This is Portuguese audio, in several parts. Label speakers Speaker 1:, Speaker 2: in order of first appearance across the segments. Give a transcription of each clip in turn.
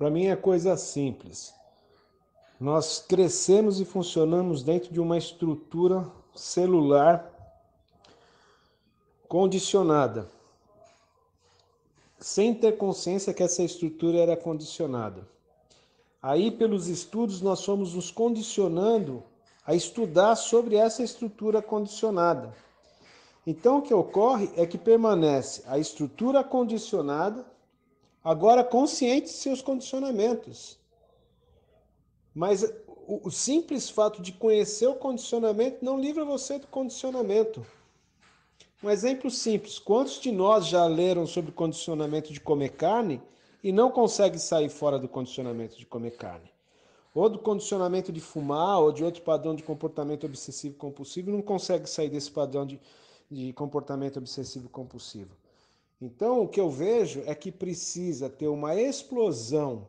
Speaker 1: Para mim é coisa simples. Nós crescemos e funcionamos dentro de uma estrutura celular condicionada, sem ter consciência que essa estrutura era condicionada. Aí, pelos estudos, nós fomos nos condicionando a estudar sobre essa estrutura condicionada. Então, o que ocorre é que permanece a estrutura condicionada Agora, consciente de seus condicionamentos. Mas o, o simples fato de conhecer o condicionamento não livra você do condicionamento. Um exemplo simples: quantos de nós já leram sobre condicionamento de comer carne e não conseguem sair fora do condicionamento de comer carne? Ou do condicionamento de fumar, ou de outro padrão de comportamento obsessivo compulsivo, não consegue sair desse padrão de, de comportamento obsessivo compulsivo. Então, o que eu vejo é que precisa ter uma explosão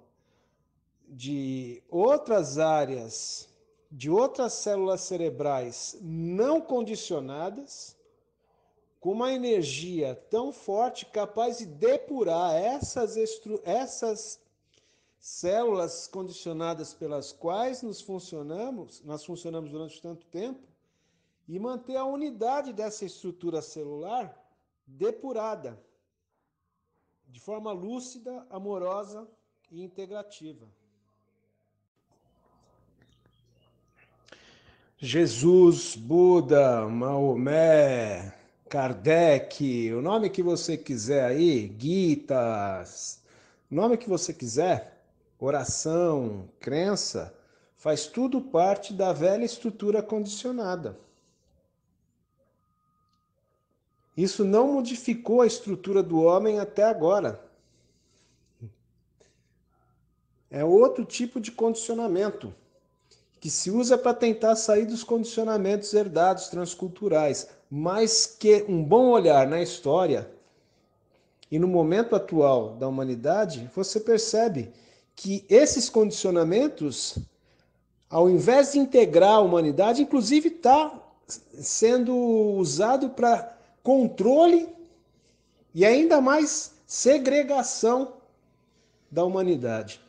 Speaker 1: de outras áreas, de outras células cerebrais não condicionadas, com uma energia tão forte capaz de depurar essas, essas células condicionadas pelas quais nos funcionamos, nós funcionamos durante tanto tempo, e manter a unidade dessa estrutura celular depurada de forma lúcida, amorosa e integrativa. Jesus, Buda, Maomé, Kardec, o nome que você quiser aí, Gitas, nome que você quiser, oração, crença, faz tudo parte da velha estrutura condicionada. Isso não modificou a estrutura do homem até agora. É outro tipo de condicionamento que se usa para tentar sair dos condicionamentos herdados transculturais, mas que um bom olhar na história e no momento atual da humanidade, você percebe que esses condicionamentos, ao invés de integrar a humanidade, inclusive está sendo usado para controle e ainda mais segregação da humanidade.